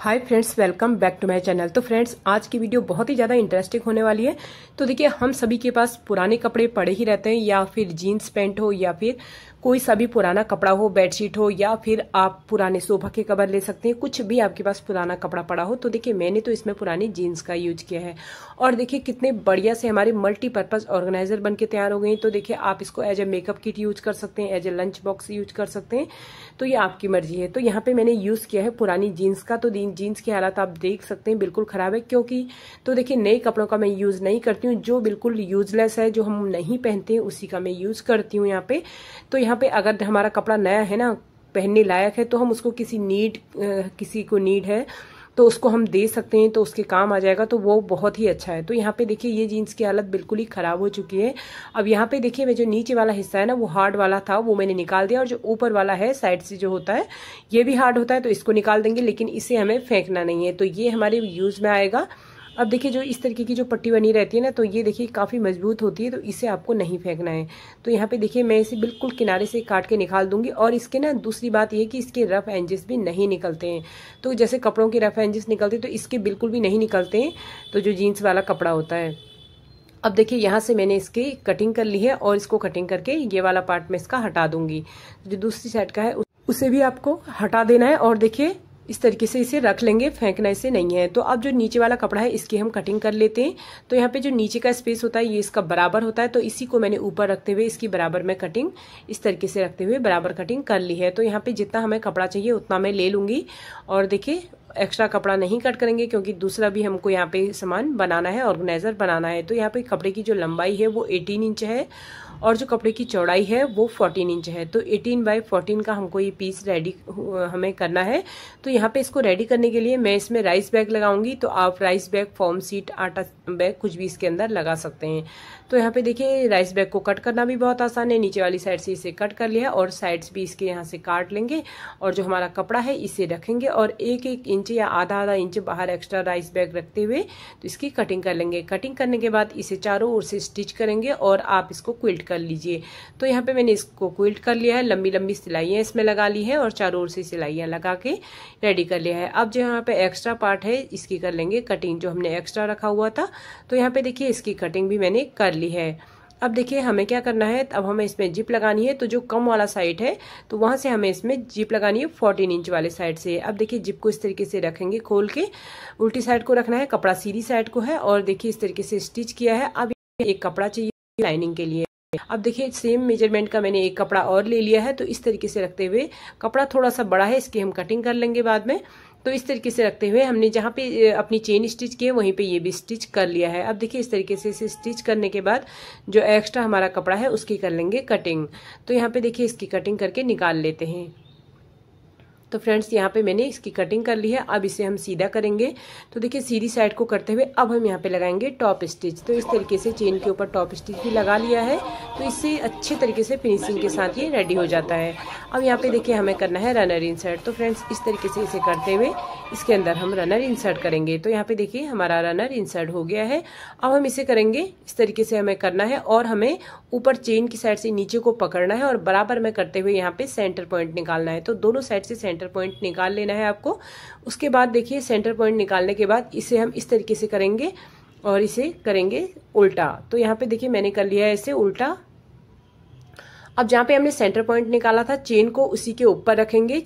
hi friends welcome back to my channel so friends आज की video बहुत ही ज़्यादा इंटरेस्टिंग होने वाली है तो देखिए हम सभी के पास पुराने कपड़े पड़े ही रहते हैं या फिर जीन्स पैंट हो या फिर कोई सा भी पुराना कपड़ा हो बेडशीट हो या फिर आप पुराने सोफा के कवर ले सकते हैं कुछ भी आपके पास पुराना कपड़ा पड़ा हो तो देखिए मैंने तो इसमें पुरानी जीन्स का यूज किया है और देखिए कितने बढ़िया से हमारे मल्टीपर्पज़ ऑर्गेनाइजर बन तैयार हो गए तो देखिए आप इसको as a makeup kit use कर सकते हैं as a lunch box use कर सकते हैं तो ये आपकी मर्जी है तो यहाँ पे मैंने यूज किया है पुरानी जीन्स का तो जीन्स की हालत आप देख सकते हैं बिल्कुल खराब है क्योंकि तो देखिए नए कपड़ों का मैं यूज नहीं करती हूँ जो बिल्कुल यूजलेस है जो हम नहीं पहनते उसी का मैं यूज करती हूँ यहाँ पे तो यहाँ पे अगर हमारा कपड़ा नया है ना पहनने लायक है तो हम उसको किसी नीड किसी को नीड है तो उसको हम दे सकते हैं तो उसके काम आ जाएगा तो वो बहुत ही अच्छा है तो यहाँ पे देखिए ये जीन्स की हालत बिल्कुल ही ख़राब हो चुकी है अब यहाँ पे देखिए मैं जो नीचे वाला हिस्सा है ना वो हार्ड वाला था वो मैंने निकाल दिया और जो ऊपर वाला है साइड से जो होता है ये भी हार्ड होता है तो इसको निकाल देंगे लेकिन इसे हमें फेंकना नहीं है तो ये हमारे यूज़ में आएगा अब देखिए जो इस तरीके की जो पट्टी बनी रहती है ना तो ये देखिए काफ़ी मजबूत होती है तो इसे आपको नहीं फेंकना है तो यहाँ पे देखिए मैं इसे बिल्कुल किनारे से काट के निकाल दूंगी और इसके ना दूसरी बात यह कि इसके रफ एंजेस भी नहीं निकलते हैं तो जैसे कपड़ों के रफ एंजेस निकलते हैं तो इसके बिल्कुल भी नहीं निकलते हैं तो जो जीन्स वाला कपड़ा होता है अब देखिए यहाँ से मैंने इसकी कटिंग कर ली है और इसको कटिंग करके ये वाला पार्ट मैं इसका हटा दूंगी जो दूसरी साइड का है उसे भी आपको हटा देना है और देखिए इस तरीके से इसे रख लेंगे फेंकना इसे नहीं है तो अब जो नीचे वाला कपड़ा है इसकी हम कटिंग कर लेते हैं तो यहाँ पे जो नीचे का स्पेस होता है ये इसका बराबर होता है तो इसी को मैंने ऊपर रखते हुए इसकी बराबर में कटिंग इस तरीके से रखते हुए बराबर कटिंग कर ली है तो यहाँ पे जितना हमें कपड़ा चाहिए उतना मैं ले लूँगी और देखिए एक्स्ट्रा कपड़ा नहीं कट करेंगे क्योंकि दूसरा भी हमको यहाँ पे सामान बनाना है ऑर्गेनाइज़र बनाना है तो यहाँ पे कपड़े की जो लंबाई है वो 18 इंच है और जो कपड़े की चौड़ाई है वो 14 इंच है तो 18 बाई 14 का हमको ये पीस रेडी हमें करना है तो यहाँ पे इसको रेडी करने के लिए मैं इसमें राइस बैग लगाऊंगी तो आप राइस बैग फॉर्म सीट आटा बैग कुछ भी इसके अंदर लगा सकते हैं तो यहाँ पे देखिए राइस बैग को कट करना भी बहुत आसान है नीचे वाली साइड से इसे कट कर लिया और साइड्स भी इसके यहाँ से काट लेंगे और जो हमारा कपड़ा है इसे रखेंगे और एक एक इंच इंच या आधा आधा इंच बाहर एक्स्ट्रा राइस बैग रखते हुए तो इसकी कटिंग कर लेंगे कटिंग करने के बाद इसे चारों ओर से स्टिच करेंगे और आप इसको क्विल्ट कर लीजिए तो यहाँ पे मैंने इसको क्विल्ट कर लिया है लंबी लंबी सिलाइयाँ इसमें लगा ली है और चारों ओर से सिलाइयाँ लगा के रेडी कर लिया है अब जो यहाँ पे एक्स्ट्रा पार्ट है इसकी कर लेंगे कटिंग जो हमने एक्स्ट्रा रखा हुआ था तो यहाँ पे देखिए इसकी कटिंग भी मैंने कर ली है अब देखिए हमें क्या करना है अब हमें इसमें जिप लगानी है तो जो कम वाला साइड है तो वहाँ से हमें इसमें जिप लगानी है फोर्टीन इंच वाले साइड से अब देखिए जिप को इस तरीके से रखेंगे खोल के उल्टी साइड को रखना है कपड़ा सीधी साइड को है और देखिए इस तरीके से स्टिच किया है अब एक कपड़ा चाहिए लाइनिंग के लिए अब देखिए सेम मेजरमेंट का मैंने एक कपड़ा और ले लिया है तो इस तरीके से रखते हुए कपड़ा थोड़ा सा बड़ा है इसकी हम कटिंग कर लेंगे बाद में तो इस तरीके से रखते हुए हमने जहाँ पे अपनी चेन स्टिच की है वहीं पे ये भी स्टिच कर लिया है अब देखिए इस तरीके से इसे स्टिच करने के बाद जो एक्स्ट्रा हमारा कपड़ा है उसकी कर लेंगे कटिंग तो यहाँ पे देखिए इसकी कटिंग करके निकाल लेते हैं तो फ्रेंड्स यहाँ पे मैंने इसकी कटिंग कर ली है अब इसे हम सीधा करेंगे तो देखिए सीधी साइड को करते हुए अब हम यहाँ पे लगाएंगे टॉप स्टिच तो इस तरीके से चेन के ऊपर टॉप स्टिच भी लगा लिया है तो इससे अच्छे तरीके से फिनिशिंग के साथ ये रेडी हो जाता है अब यहाँ पे देखिए हमें करना है रनर इंसर्ट तो फ्रेंड्स इस तरीके से इसे करते हुए इसके अंदर हम रनर इंसर्ट करेंगे तो यहाँ पे देखिए हमारा रनर इंसर्ट हो गया है अब हम इसे करेंगे इस तरीके से हमें करना है और हमें ऊपर चेन की साइड से नीचे को पकड़ना है और बराबर में करते हुए यहाँ पे सेंटर पॉइंट निकालना है तो दोनों साइड से सेंटर सेंटर पॉइंट निकाल लेना है आपको उसके बाद देखिए सेंटर पॉइंट निकालने के बाद इसे हम इस तरीके से करेंगे और इसे करेंगे उल्टा तो यहाँ पे देखिए मैंने कर लिया है इसे उल्टा अब जहाँ पे हमने सेंटर पॉइंट निकाला था चेन को उसी के ऊपर रखेंगे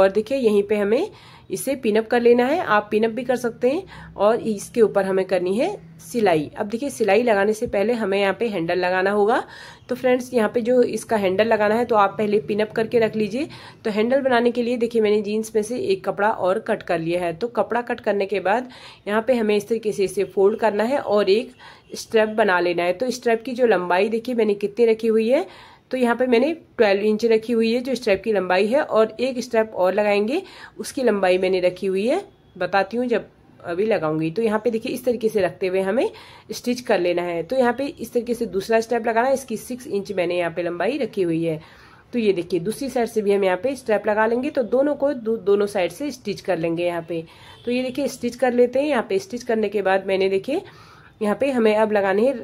और देखिए यहीं पे हमें इसे पिनअप कर लेना है आप पिनअप भी कर सकते हैं और इसके ऊपर हमें करनी है सिलाई अब देखिए सिलाई लगाने से पहले हमें यहाँ पे हैंडल लगाना होगा तो फ्रेंड्स यहाँ पे जो इसका हैंडल लगाना है तो आप पहले पिनअप करके रख लीजिए तो हैंडल बनाने के लिए देखिए मैंने जीन्स में से एक कपड़ा और कट कर लिया है तो कपड़ा कट करने के बाद यहाँ पे हमें इस तरीके से इसे फोल्ड करना है और एक स्ट्रैप बना लेना है तो स्ट्रैप की जो लंबाई देखिए मैंने कितनी रखी हुई है तो यहाँ पे मैंने 12 इंच रखी हुई है जो स्ट्रैप की लंबाई है और एक स्ट्रैप और लगाएंगे उसकी लंबाई मैंने रखी हुई है बताती हूँ जब अभी लगाऊंगी तो यहाँ पे देखिए इस तरीके से रखते हुए हमें स्टिच कर लेना है तो यहाँ पे इस तरीके से दूसरा स्टेप लगाना है इसकी सिक्स इंच मैंने यहाँ पे लंबाई रखी हुई है तो ये देखिए दूसरी साइड से भी हम यहाँ पे स्टेप लगा लेंगे तो दोनों को दो, दोनों साइड से स्टिच कर लेंगे यहाँ पे तो ये देखिए स्टिच कर लेते हैं यहाँ पे स्टिच करने के बाद मैंने देखिए यहाँ पे हमें अब लगानी है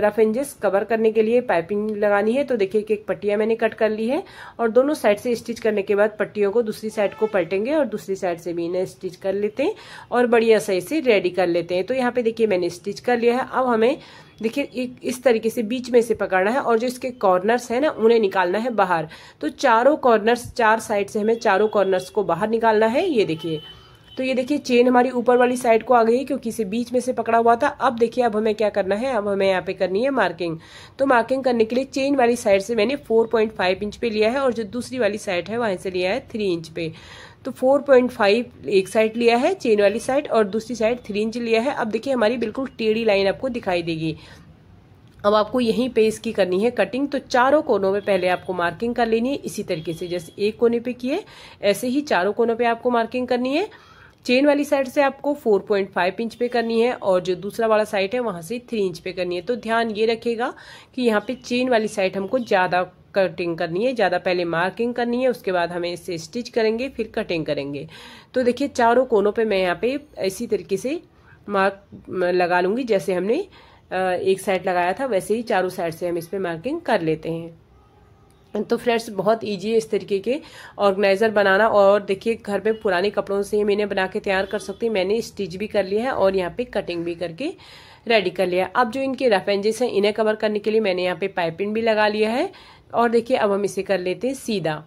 रफ एंजेस कवर करने के लिए पाइपिंग लगानी है तो देखिए कि एक पट्टिया मैंने कट कर ली है और दोनों साइड से स्टिच करने के बाद पट्टियों को दूसरी साइड को पलटेंगे और दूसरी साइड से भी इन्हें स्टिच कर लेते हैं और बढ़िया सही से रेडी कर लेते हैं तो यहाँ पे देखिए मैंने स्टिच कर लिया है अब हमें देखिए इस तरीके से बीच में से पकड़ना है और जो इसके कॉर्नर्स है ना उन्हें निकालना है बाहर तो चारों कॉर्नर्स चार साइड से हमें चारों कॉर्नर्स को बाहर निकालना है ये देखिए तो ये देखिए चेन हमारी ऊपर वाली साइड को आ गई क्योंकि इसे बीच में से पकड़ा हुआ था अब देखिए अब हमें क्या करना है अब हमें यहाँ पे करनी है मार्किंग तो मार्किंग करने के लिए चेन वाली साइड से मैंने फोर पॉइंट फाइव इंच पे लिया है और जो दूसरी वाली साइड है वहाँ से लिया है थ्री इंच पे तो 4.5 एक साइड लिया है चेन वाली साइड और दूसरी साइड थ्री इंच लिया है अब देखिए हमारी बिल्कुल टेढ़ी लाइन आपको दिखाई देगी अब आपको यहीं पे इसकी करनी है कटिंग तो चारों कोनों में पहले आपको मार्किंग कर लेनी है इसी तरीके से जैसे एक कोने पे किए ऐसे ही चारों कोनों पे आपको मार्किंग करनी है चेन वाली साइड से आपको 4.5 इंच पे करनी है और जो दूसरा वाला साइड है वहाँ से 3 इंच पे करनी है तो ध्यान ये रखेगा कि यहाँ पे चेन वाली साइड हमको ज़्यादा कटिंग करनी है ज़्यादा पहले मार्किंग करनी है उसके बाद हमें इसे स्टिच करेंगे फिर कटिंग करेंगे तो देखिए चारों कोनों पे मैं यहाँ पे इसी तरीके से मार्क लगा लूँगी जैसे हमने एक साइड लगाया था वैसे ही चारों साइड से हम इस पर मार्किंग कर लेते हैं तो फ्रेंड्स बहुत इजी है इस तरीके के ऑर्गेनाइज़र बनाना और देखिए घर पे पुराने कपड़ों से ही मैंने बना के तैयार कर सकती हूँ मैंने स्टिच भी कर लिया है और यहाँ पे कटिंग भी करके रेडी कर लिया अब जो इनके रफ एंजेस हैं इन्हें कवर करने के लिए मैंने यहाँ पे पाइपिंग भी लगा लिया है और देखिए अब हम इसे कर लेते हैं सीधा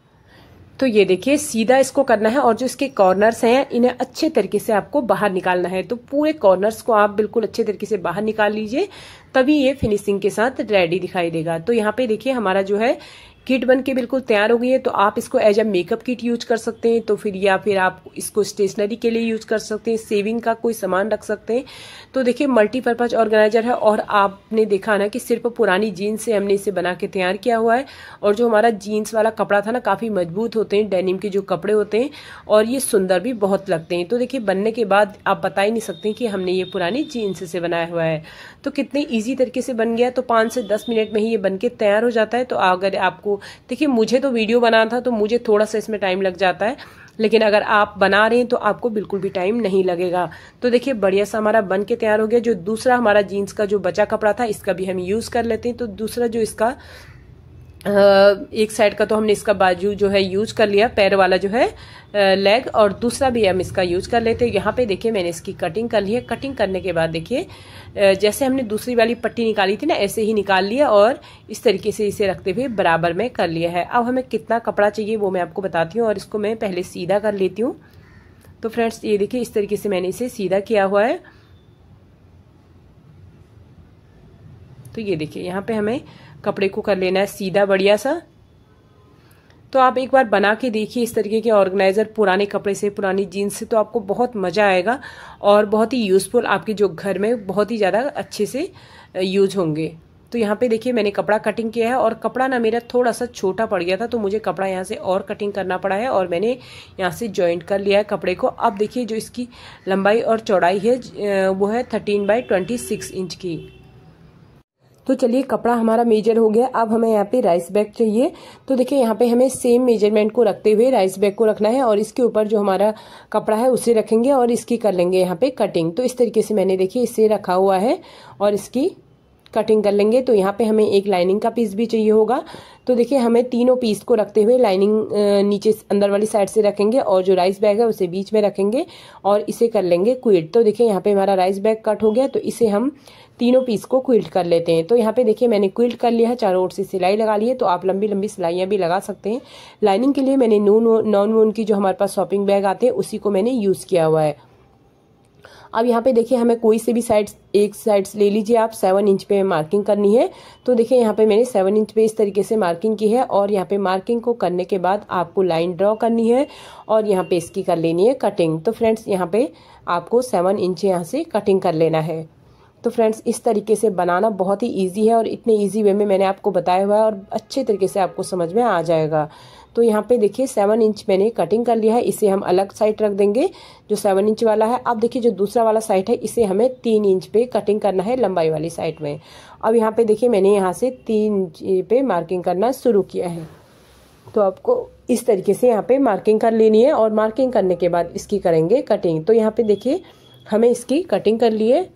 तो ये देखिए सीधा इसको करना है और जो इसके कॉर्नर्स हैं इन्हें अच्छे तरीके से आपको बाहर निकालना है तो पूरे कॉर्नर्स को आप बिल्कुल अच्छे तरीके से बाहर निकाल लीजिए तभी ये फिनिशिंग के साथ रेडी दिखाई देगा तो यहाँ पे देखिए हमारा जो है किट बन के बिल्कुल तैयार हो गई है तो आप इसको as a makeup kit use कर सकते हैं तो फिर या फिर आप इसको स्टेशनरी के लिए यूज कर सकते हैं सेविंग का कोई सामान रख सकते हैं तो देखिए मल्टीपर्पज ऑर्गेनाइजर है और आपने देखा ना कि सिर्फ पुरानी जीन्स से हमने इसे बना के तैयार किया हुआ है और जो हमारा जीन्स वाला कपड़ा था ना काफ़ी मजबूत होते हैं डेनिम के जो कपड़े होते हैं और ये सुंदर भी बहुत लगते हैं तो देखिए बनने के बाद आप बता ही नहीं सकते कि हमने ये पुरानी जीन्स से बनाया हुआ है तो कितने ईजी तरीके से बन गया तो पाँच से दस मिनट में ही ये बन के तैयार हो जाता है तो अगर आपको देखिए मुझे तो वीडियो बनाना था तो मुझे थोड़ा सा इसमें टाइम लग जाता है लेकिन अगर आप बना रहे हैं तो आपको बिल्कुल भी टाइम नहीं लगेगा तो देखिए बढ़िया सा हमारा बन के तैयार हो गया जो दूसरा हमारा जीन्स का जो बचा कपड़ा था इसका भी हम यूज़ कर लेते हैं तो दूसरा जो इसका एक साइड का तो हमने इसका बाजू जो है यूज कर लिया पैर वाला जो है लेग और दूसरा भी हम इसका यूज कर लेते हैं यहाँ पे देखिए मैंने इसकी कटिंग कर ली है कटिंग करने के बाद देखिए जैसे हमने दूसरी वाली पट्टी निकाली थी ना ऐसे ही निकाल लिया और इस तरीके से इसे रखते हुए बराबर में कर लिया है अब हमें कितना कपड़ा चाहिए वो मैं आपको बताती हूँ और इसको मैं पहले सीधा कर लेती हूँ तो फ्रेंड्स ये देखिए इस तरीके से मैंने इसे सीधा किया हुआ है तो ये देखिए यहाँ पे हमें कपड़े को कर लेना है सीधा बढ़िया सा तो आप एक बार बना के देखिए इस तरीके के ऑर्गेनाइज़र पुराने कपड़े से पुरानी जीन्स से तो आपको बहुत मज़ा आएगा और बहुत ही यूज़फुल आपके जो घर में बहुत ही ज़्यादा अच्छे से यूज़ होंगे तो यहाँ पे देखिए मैंने कपड़ा कटिंग किया है और कपड़ा ना मेरा थोड़ा सा छोटा पड़ गया था तो मुझे कपड़ा यहाँ से और कटिंग करना पड़ा है और मैंने यहाँ से ज्वाइंट कर लिया है कपड़े को अब देखिए जो इसकी लंबाई और चौड़ाई है वो है thirteen by twenty six inch की तो चलिए कपड़ा हमारा मेजर हो गया अब हमें यहाँ पे राइस बैग चाहिए तो देखिए यहाँ पे हमें सेम मेजरमेंट को रखते हुए राइस बैग को रखना है और इसके ऊपर जो हमारा कपड़ा है उसे रखेंगे और इसकी कर लेंगे यहाँ पे कटिंग तो इस तरीके से मैंने देखिए इसे रखा हुआ है और इसकी कटिंग कर लेंगे तो यहाँ पे हमें एक लाइनिंग का पीस भी चाहिए होगा तो देखिए हमें तीनों पीस को रखते हुए लाइनिंग नीचे अंदर वाली साइड से रखेंगे और जो राइस बैग है उसे बीच में रखेंगे और इसे कर लेंगे क्विल्ट तो देखिए यहाँ पे हमारा राइस बैग कट हो गया तो इसे हम तीनों पीस को क्विल्ट कर लेते हैं तो यहाँ पे देखिए मैंने क्विल्ट कर लिया है चारों ओर से सिलाई लगा ली है तो आप लंबी लंबी सिलाइयाँ भी लगा सकते हैं लाइनिंग के लिए मैंने नून नॉन वून की जो हमारे पास शॉपिंग बैग आते हैं उसी को मैंने यूज़ किया हुआ है अब यहाँ पे देखिए हमें कोई से भी साइड्स एक साइड्स ले लीजिए आप सेवन इंच पे मार्किंग करनी है तो देखिए यहाँ पे मैंने सेवन इंच पे इस तरीके से मार्किंग की है और यहाँ पे मार्किंग को करने के बाद आपको लाइन ड्रॉ करनी है और यहाँ पे इसकी कर लेनी है कटिंग तो फ्रेंड्स यहाँ पे आपको सेवन इंच यहाँ से कटिंग कर लेना है तो फ्रेंड्स इस तरीके से बनाना बहुत ही ईजी है और इतने ईजी वे में मैंने आपको बताया हुआ है और अच्छे तरीके से आपको समझ में आ जाएगा तो यहाँ पे देखिए सेवन इंच मैंने कटिंग कर लिया है इसे हम अलग साइड रख देंगे जो सेवन इंच वाला है अब देखिए जो दूसरा वाला साइड है इसे हमें तीन इंच पे कटिंग करना है लंबाई वाली साइड में अब यहाँ पे देखिए मैंने यहाँ से तीन इंच पे मार्किंग करना शुरू किया है तो आपको इस तरीके से यहाँ पे मार्किंग कर लेनी है और मार्किंग करने के बाद इसकी करेंगे कटिंग तो यहाँ पे देखिए हमें इसकी कटिंग कर ली है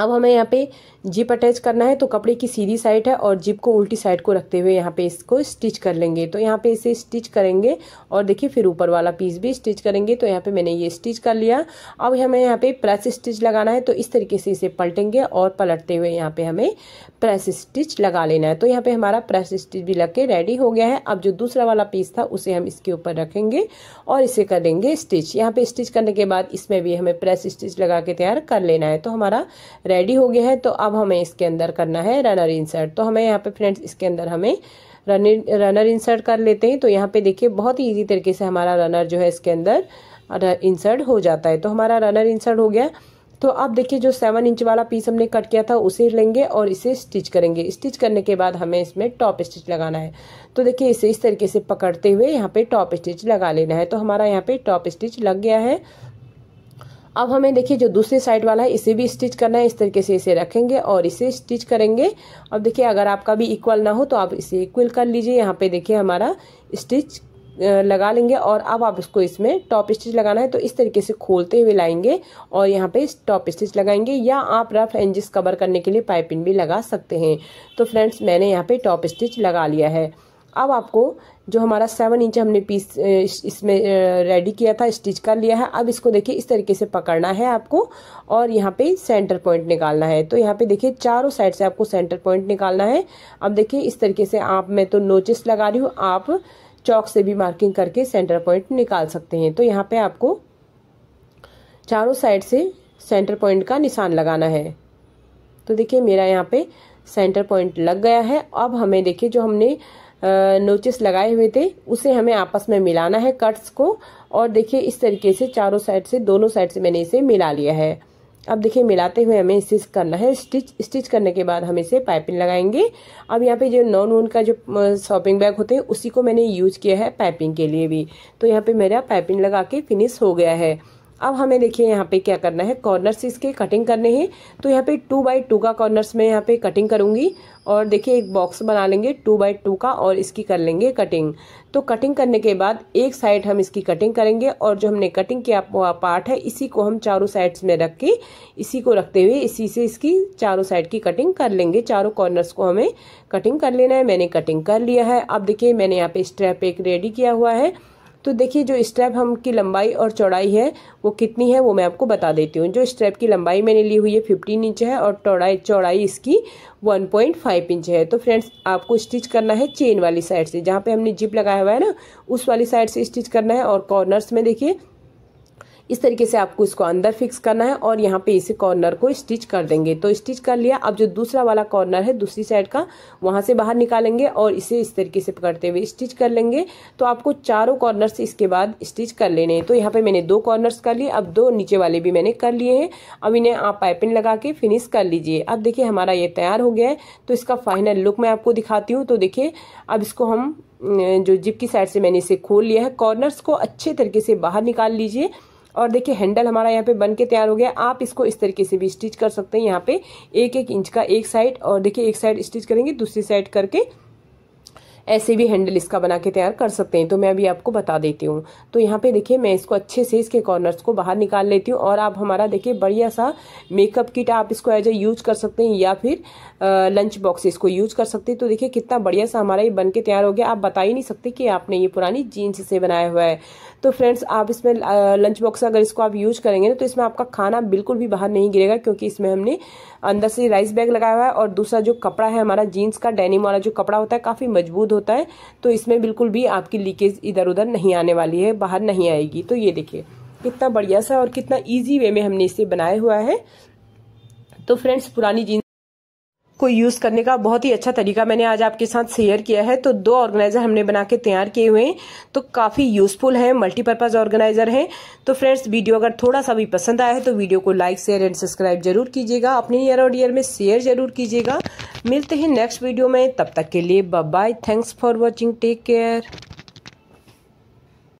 अब हमें यहाँ पे जिप अटैच करना है तो कपड़े की सीधी साइड है और जिप को उल्टी साइड को रखते हुए यहाँ पे इसको स्टिच कर लेंगे तो यहाँ पे इसे स्टिच करेंगे और देखिए फिर ऊपर वाला पीस भी स्टिच करेंगे तो यहाँ पे मैंने ये स्टिच कर लिया अब हमें यहाँ पे प्रेस स्टिच लगाना है तो इस तरीके से इसे पलटेंगे और पलटते हुए यहाँ पे हमें प्रेस स्टिच लगा लेना है तो यहाँ पे हमारा प्रेस स्टिच भी लग के रेडी हो गया है अब जो दूसरा वाला पीस था उसे हम इसके ऊपर रखेंगे और इसे करेंगे स्टिच यहाँ पे स्टिच करने के बाद इसमें भी हमें प्रेस स्टिच लगा के तैयार कर लेना है तो हमारा रेडी हो गया है तो अब हमें इसके अंदर करना है रनर इंसर्ट तो हमें यहाँ पे फ्रेंड्स इसके अंदर हमें रनर रनर इंसर्ट कर लेते हैं तो यहाँ पे देखिए बहुत ही ईजी तरीके से हमारा रनर जो है इसके अंदर इंसर्ट हो जाता है तो हमारा रनर इंसर्ट हो गया तो अब देखिए जो सेवन इंच वाला पीस हमने कट किया था उसे लेंगे और इसे स्टिच करेंगे स्टिच करने के बाद हमें इसमें टॉप स्टिच लगाना है तो देखिए इसे इस तरीके से पकड़ते हुए यहाँ पे टॉप स्टिच लगा लेना है तो हमारा यहाँ पे टॉप स्टिच लग गया है अब हमें देखिए जो दूसरी साइड वाला है इसे भी स्टिच करना है इस तरीके से इसे रखेंगे और इसे स्टिच करेंगे अब देखिए अगर आपका भी इक्वल ना हो तो आप इसे इक्वल कर लीजिए यहाँ पे देखिए हमारा स्टिच लगा लेंगे और अब आप इसको इसमें टॉप स्टिच लगाना है तो इस तरीके से खोलते हुए लाएंगे और यहाँ पे टॉप स्टिच लगाएंगे या आप रफ एंजिस कवर करने के लिए पाइपिंग भी लगा सकते हैं तो फ्रेंड्स मैंने यहाँ पे टॉप स्टिच लगा लिया है अब आपको जो हमारा सेवन इंच हमने पीस इसमें रेडी किया था स्टिच कर लिया है अब इसको देखिए इस तरीके से पकड़ना है आपको और यहाँ पे सेंटर पॉइंट निकालना है तो यहाँ पे देखिए चारों साइड से आपको सेंटर पॉइंट निकालना है अब देखिए इस तरीके से आप मैं तो नोचिस लगा रही हूँ आप चौक से भी मार्किंग करके सेंटर पॉइंट निकाल सकते हैं तो यहाँ पे आपको चारों साइड से सेंटर पॉइंट का निशान लगाना है तो देखिए मेरा यहाँ पे सेंटर पॉइंट लग गया है अब हमें देखिए जो हमने नोचेस लगाए हुए थे उसे हमें आपस में मिलाना है कट्स को और देखिए इस तरीके से चारों साइड से दोनों साइड से मैंने इसे मिला लिया है अब देखिए मिलाते हुए हमें इसे करना है स्टिच स्टिच करने के बाद हम इसे पाइपिंग लगाएंगे अब यहाँ पे जो नॉन वन का जो शॉपिंग बैग होते हैं उसी को मैंने यूज किया है पाइपिंग के लिए भी तो यहाँ पे मेरा पाइपिंग लगा के फिनिश हो गया है अब हमें देखिए यहाँ पे क्या करना है कॉर्नर्स इसके कटिंग करने हैं तो यहाँ पे टू बाई टू का कॉर्नर्स में यहाँ पे कटिंग करूँगी और देखिए एक बॉक्स बना लेंगे टू बाई टू का और इसकी कर लेंगे कटिंग तो कटिंग करने के बाद एक साइड हम इसकी कटिंग करेंगे और जो हमने कटिंग किया हुआ पार्ट है इसी को हम चारों साइड्स में रख के इसी को रखते हुए इसी से इसकी चारों साइड की कटिंग कर लेंगे चारों कॉर्नर्स को हमें कटिंग कर लेना है मैंने कटिंग कर लिया है अब देखिए मैंने यहाँ पे स्ट्रैप एक रेडी किया हुआ है तो देखिए जो स्ट्रैप हम की लंबाई और चौड़ाई है वो कितनी है वो मैं आपको बता देती हूँ जो स्ट्रैप की लंबाई मैंने ली हुई है फिफ्टीन इंच है और चौड़ाई चौड़ाई इसकी वन पॉइंट फाइव इंच है तो फ्रेंड्स आपको स्टिच करना है चेन वाली साइड से जहाँ पे हमने जिप लगाया हुआ है ना उस वाली साइड से स्टिच करना है और कॉर्नर्स में देखिए इस तरीके से आपको इसको अंदर फिक्स करना है और यहाँ पे इसे कॉर्नर को स्टिच कर देंगे तो स्टिच कर लिया अब जो दूसरा वाला कॉर्नर है दूसरी साइड का वहां से बाहर निकालेंगे और इसे इस तरीके से पकड़ते हुए स्टिच कर लेंगे तो आपको चारों कॉर्नर्स इसके बाद स्टिच कर लेने हैं तो यहाँ पे मैंने दो कॉर्नर्स कर लिए अब दो नीचे वाले भी मैंने कर लिए हैं अब इन्हें आप पाइपिन लगा के फिनिश कर लीजिए अब देखिए हमारा ये तैयार हो गया है तो इसका फाइनल लुक मैं आपको दिखाती हूँ तो देखिए अब इसको हम जो जिप की साइड से मैंने इसे खोल लिया है कॉर्नर्स को अच्छे तरीके से बाहर निकाल लीजिए और देखिए हैंडल हमारा यहाँ पे बन के तैयार हो गया आप इसको इस तरीके से भी स्टिच कर सकते हैं यहाँ पे एक एक इंच का एक साइड और देखिए एक साइड स्टिच करेंगे दूसरी साइड करके ऐसे भी हैंडल इसका बना के तैयार कर सकते हैं तो मैं अभी आपको बता देती हूँ तो यहाँ पे देखिए मैं इसको अच्छे से इसके कॉर्नर्स को बाहर निकाल लेती हूँ और आप हमारा देखिए बढ़िया सा मेकअप किट आप इसको एज ए यूज कर सकते हैं या फिर आ, लंच बॉक्स इसको यूज कर सकते हैं तो देखिए कितना बढ़िया सा हमारा ये बन के तैयार हो गया आप बता ही नहीं सकते कि आपने ये पुरानी जीन्स से बनाया हुआ है तो फ्रेंड्स आप इसमें लंच बॉक्स अगर इसको आप यूज करेंगे ना तो इसमें आपका खाना बिल्कुल भी बाहर नहीं गिरेगा क्योंकि इसमें हमने अंदर से राइस बैग लगाया हुआ है और दूसरा जो कपड़ा है हमारा जीन्स का डेनिम वाला जो कपड़ा होता है काफ़ी मजबूत होता है तो इसमें बिल्कुल भी आपकी लीकेज इधर उधर नहीं आने वाली है बाहर नहीं आएगी तो ये देखिए कितना बढ़िया सा और कितना ईजी वे में हमने इसे बनाया हुआ है तो फ्रेंड्स पुरानी जीन्स को यूज करने का बहुत ही अच्छा तरीका मैंने आज आपके साथ शेयर किया है तो दो ऑर्गेनाइजर हमने बना के तैयार किए हुए हैं तो काफ़ी यूजफुल है मल्टीपर्पज़ ऑर्गेनाइजर है तो फ्रेंड्स वीडियो अगर थोड़ा सा भी पसंद आया है तो वीडियो को लाइक शेयर एंड सब्सक्राइब जरूर कीजिएगा अपने ईयर और ईयर में शेयर जरूर कीजिएगा मिलते हैं नेक्स्ट वीडियो में तब तक के लिए bye thanks for watching take care